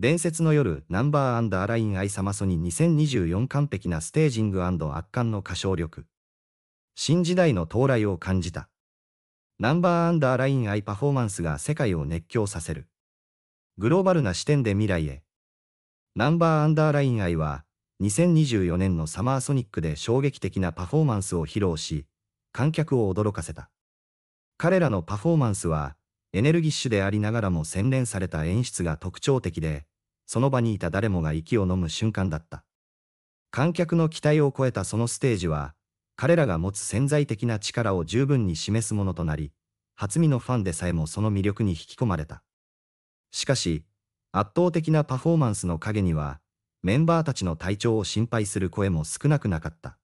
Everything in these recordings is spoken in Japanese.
伝説の夜、ナンバーアライン・アイ・サマソニ2024完璧なステージング圧巻の歌唱力。新時代の到来を感じた。ナンバーアライン・アイパフォーマンスが世界を熱狂させる。グローバルな視点で未来へ。ナンバーアライン・アイは、2024年のサマーソニックで衝撃的なパフォーマンスを披露し、観客を驚かせた。彼らのパフォーマンスは、エネルギッシュでありながらも洗練された演出が特徴的で、その場にいた誰もが息を呑む瞬間だった。観客の期待を超えたそのステージは、彼らが持つ潜在的な力を十分に示すものとなり、初見のファンでさえもその魅力に引き込まれた。しかし、圧倒的なパフォーマンスの陰には、メンバーたちの体調を心配する声も少なくなかった。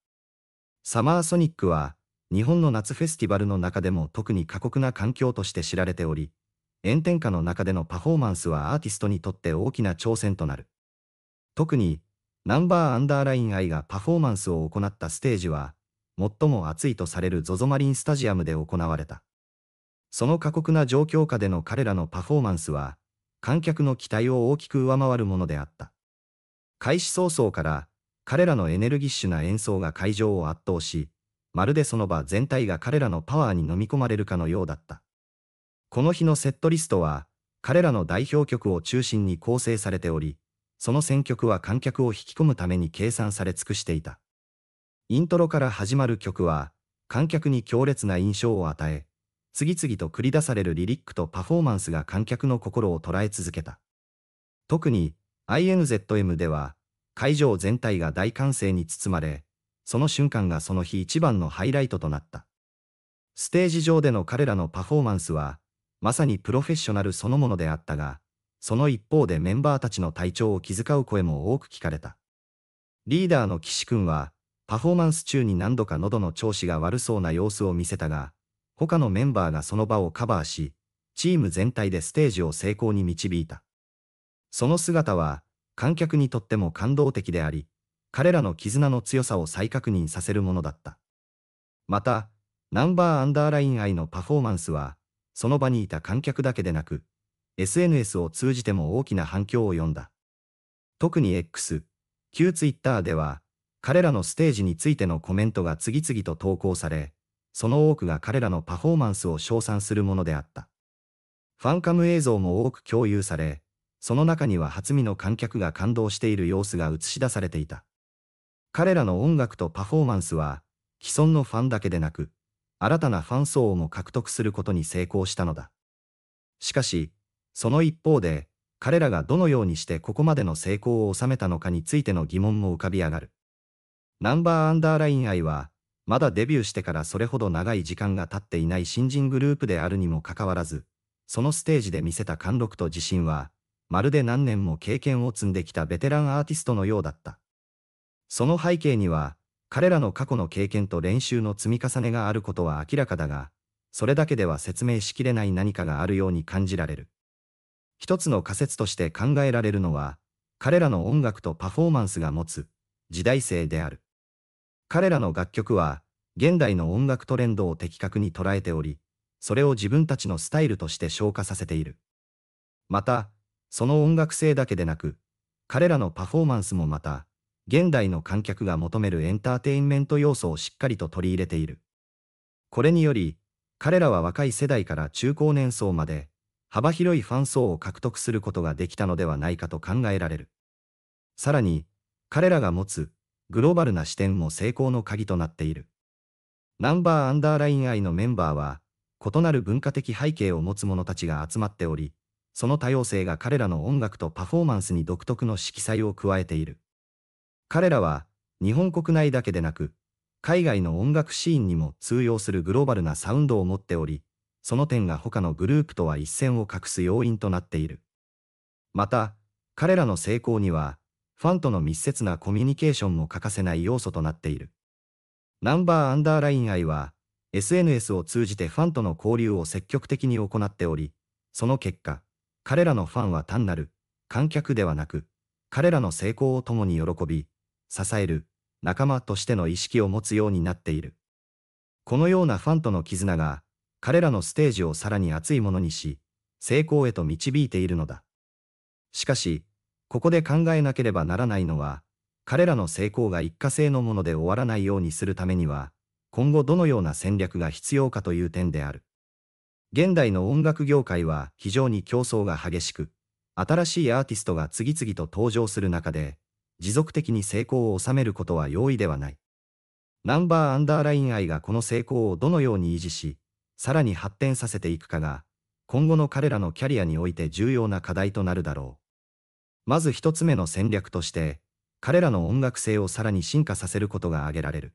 サマーソニックは、日本の夏フェスティバルの中でも特に過酷な環境として知られており、炎天下の中でのパフォーマンスはアーティストにとって大きな挑戦となる。特に、ナンバーアンダーライン愛がパフォーマンスを行ったステージは、最も熱いとされる ZOZO マリンスタジアムで行われた。その過酷な状況下での彼らのパフォーマンスは、観客の期待を大きく上回るものであった。開始早々から、彼らのエネルギッシュな演奏が会場を圧倒し、まるでその場全体が彼らのパワーに飲み込まれるかのようだった。この日のセットリストは、彼らの代表曲を中心に構成されており、その選曲は観客を引き込むために計算され尽くしていた。イントロから始まる曲は、観客に強烈な印象を与え、次々と繰り出されるリリックとパフォーマンスが観客の心を捉え続けた。特に、INZM では、会場全体が大歓声に包まれ、その瞬間がその日一番のハイライトとなった。ステージ上での彼らのパフォーマンスは、まさにプロフェッショナルそのものであったが、その一方でメンバーたちの体調を気遣う声も多く聞かれた。リーダーの岸くんは、パフォーマンス中に何度か喉の調子が悪そうな様子を見せたが、他のメンバーがその場をカバーし、チーム全体でステージを成功に導いた。その姿は、観客にとっても感動的であり、彼らの絆の強さを再確認させるものだった。また、ナンバーアンダーライン愛のパフォーマンスは、その場にいた観客だけでなく、SNS を通じても大きな反響を呼んだ。特に X、旧 Twitter では、彼らのステージについてのコメントが次々と投稿され、その多くが彼らのパフォーマンスを称賛するものであった。ファンカム映像も多く共有され、その中には初見の観客が感動している様子が映し出されていた。彼らの音楽とパフォーマンスは、既存のファンだけでなく、新たなファン層をも獲得することに成功したのだ。しかし、その一方で、彼らがどのようにしてここまでの成功を収めたのかについての疑問も浮かび上がる。ナンバーアンダーライン愛は、まだデビューしてからそれほど長い時間が経っていない新人グループであるにもかかわらず、そのステージで見せた貫禄と自信は、まるで何年も経験を積んできたベテランアーティストのようだった。その背景には、彼らの過去の経験と練習の積み重ねがあることは明らかだが、それだけでは説明しきれない何かがあるように感じられる。一つの仮説として考えられるのは、彼らの音楽とパフォーマンスが持つ時代性である。彼らの楽曲は、現代の音楽トレンドを的確に捉えており、それを自分たちのスタイルとして昇華させている。また、その音楽性だけでなく、彼らのパフォーマンスもまた、現代の観客が求めるエンターテインメント要素をしっかりと取り入れている。これにより、彼らは若い世代から中高年層まで、幅広いファン層を獲得することができたのではないかと考えられる。さらに、彼らが持つグローバルな視点も成功の鍵となっている。ナンバーアンダーライン愛のメンバーは、異なる文化的背景を持つ者たちが集まっており、その多様性が彼らの音楽とパフォーマンスに独特の色彩を加えている。彼らは、日本国内だけでなく、海外の音楽シーンにも通用するグローバルなサウンドを持っており、その点が他のグループとは一線を画す要因となっている。また、彼らの成功には、ファンとの密接なコミュニケーションも欠かせない要素となっている。ナンバーアンダーライン愛は、SNS を通じてファンとの交流を積極的に行っており、その結果、彼らのファンは単なる観客ではなく、彼らの成功を共に喜び、支える、仲間としての意識を持つようになっている。このようなファンとの絆が、彼らのステージをさらに熱いものにし、成功へと導いているのだ。しかし、ここで考えなければならないのは、彼らの成功が一過性のもので終わらないようにするためには、今後どのような戦略が必要かという点である。現代の音楽業界は非常に競争が激しく、新しいアーティストが次々と登場する中で、持続的に成功を収めることは容易ではない。ナンバーアンダーライン愛がこの成功をどのように維持し、さらに発展させていくかが、今後の彼らのキャリアにおいて重要な課題となるだろう。まず一つ目の戦略として、彼らの音楽性をさらに進化させることが挙げられる。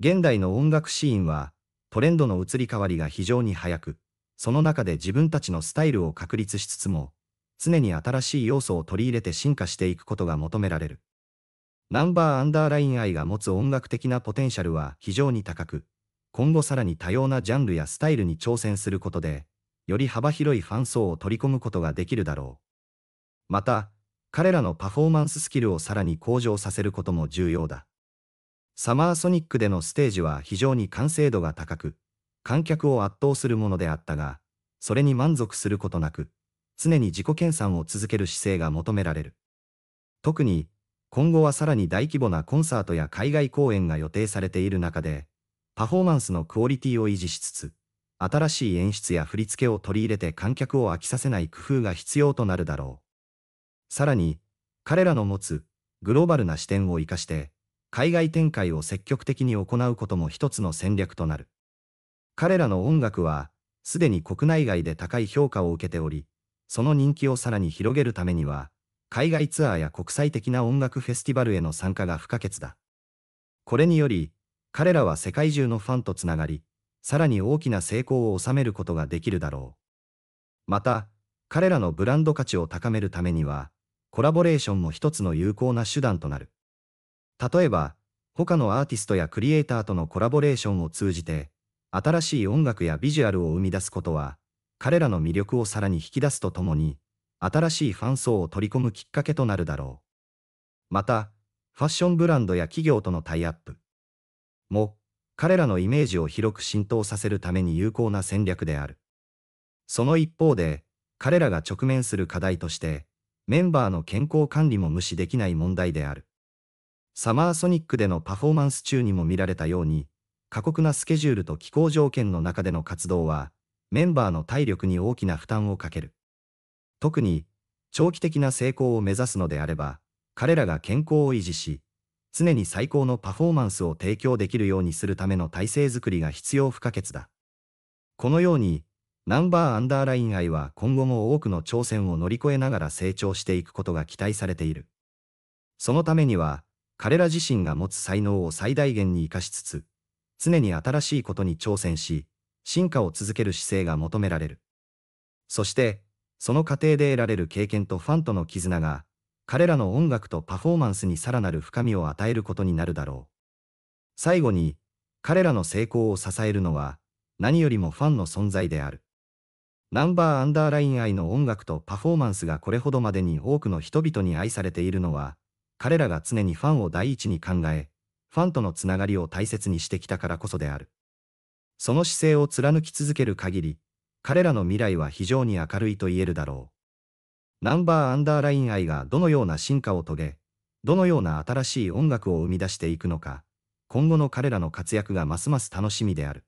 現代の音楽シーンは、トレンドの移り変わりが非常に早く、その中で自分たちのスタイルを確立しつつも、常に新しい要素を取り入れて進化していくことが求められる。ナンバーアンダーライン愛が持つ音楽的なポテンシャルは非常に高く、今後さらに多様なジャンルやスタイルに挑戦することで、より幅広いファン層を取り込むことができるだろう。また、彼らのパフォーマンススキルをさらに向上させることも重要だ。サマーソニックでのステージは非常に完成度が高く、観客を圧倒するものであったが、それに満足することなく、常に自己研鑽を続ける姿勢が求められる。特に、今後はさらに大規模なコンサートや海外公演が予定されている中で、パフォーマンスのクオリティを維持しつつ、新しい演出や振り付けを取り入れて観客を飽きさせない工夫が必要となるだろう。さらに、彼らの持つグローバルな視点を活かして、海外展開を積極的に行うことも一つの戦略となる。彼らの音楽は、すでに国内外で高い評価を受けており、その人気をさらに広げるためには、海外ツアーや国際的な音楽フェスティバルへの参加が不可欠だ。これにより、彼らは世界中のファンとつながり、さらに大きな成功を収めることができるだろう。また、彼らのブランド価値を高めるためには、コラボレーションも一つの有効な手段となる。例えば、他のアーティストやクリエイターとのコラボレーションを通じて、新しい音楽やビジュアルを生み出すことは、彼らの魅力をさらに引き出すとともに、新しいファン層を取り込むきっかけとなるだろう。また、ファッションブランドや企業とのタイアップも、彼らのイメージを広く浸透させるために有効な戦略である。その一方で、彼らが直面する課題として、メンバーの健康管理も無視できない問題である。サマーソニックでのパフォーマンス中にも見られたように、過酷なスケジュールと気候条件の中での活動は、メンバーの体力に大きな負担をかける。特に、長期的な成功を目指すのであれば、彼らが健康を維持し、常に最高のパフォーマンスを提供できるようにするための体制づくりが必要不可欠だ。このように、ナンバーアンダーライン愛は今後も多くの挑戦を乗り越えながら成長していくことが期待されている。そのためには、彼ら自身が持つ才能を最大限に活かしつつ、常に新しいことに挑戦し、進化を続ける姿勢が求められる。そして、その過程で得られる経験とファンとの絆が、彼らの音楽とパフォーマンスにさらなる深みを与えることになるだろう。最後に、彼らの成功を支えるのは、何よりもファンの存在である。ナンバーアンダーライン愛の音楽とパフォーマンスがこれほどまでに多くの人々に愛されているのは、彼らが常にファンを第一に考え、ファンとのつながりを大切にしてきたからこそである。その姿勢を貫き続ける限り、彼らの未来は非常に明るいと言えるだろう。ナンバーアンダーライン愛がどのような進化を遂げ、どのような新しい音楽を生み出していくのか、今後の彼らの活躍がますます楽しみである。